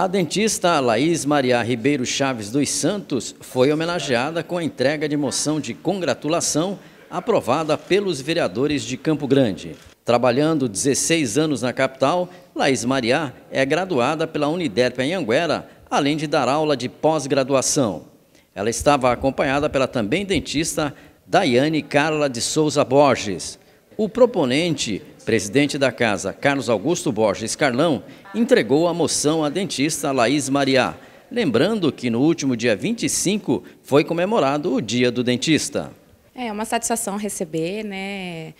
A dentista Laís Maria Ribeiro Chaves dos Santos foi homenageada com a entrega de moção de congratulação aprovada pelos vereadores de Campo Grande. Trabalhando 16 anos na capital, Laís Maria é graduada pela Uniderp em Anguera, além de dar aula de pós-graduação. Ela estava acompanhada pela também dentista Daiane Carla de Souza Borges. O proponente, presidente da casa, Carlos Augusto Borges Carlão, entregou a moção à dentista Laís Mariá, lembrando que no último dia 25 foi comemorado o Dia do Dentista. É, é uma satisfação receber, né,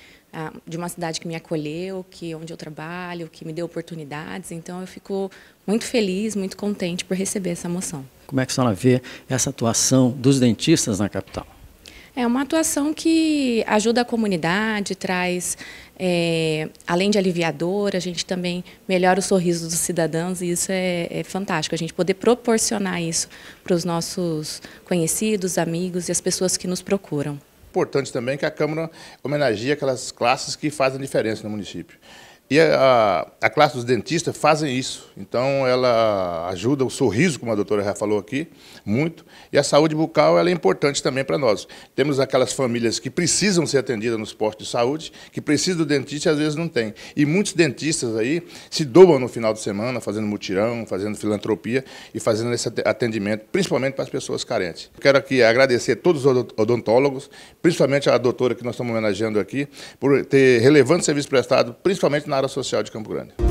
de uma cidade que me acolheu, que onde eu trabalho, que me deu oportunidades. Então eu fico muito feliz, muito contente por receber essa moção. Como é que a senhora vê essa atuação dos dentistas na capital? É uma atuação que ajuda a comunidade, traz, é, além de aliviador, a gente também melhora o sorriso dos cidadãos e isso é, é fantástico. A gente poder proporcionar isso para os nossos conhecidos, amigos e as pessoas que nos procuram. Importante também que a Câmara homenageie aquelas classes que fazem diferença no município. E a, a, classe dos dentistas fazem isso. Então, ela ajuda o sorriso, como a doutora já falou aqui, muito. E a saúde bucal é importante também para nós. Temos aquelas famílias que precisam ser atendidas nos postos de saúde, que precisam do dentista e às vezes não tem. E muitos dentistas aí se doam no final de semana, fazendo mutirão, fazendo filantropia e fazendo esse atendimento, principalmente para as pessoas carentes. Quero aqui agradecer a todos os odontólogos, principalmente a doutora que nós estamos homenageando aqui, por ter relevante serviço prestado, principalmente na área social de Campo Grande.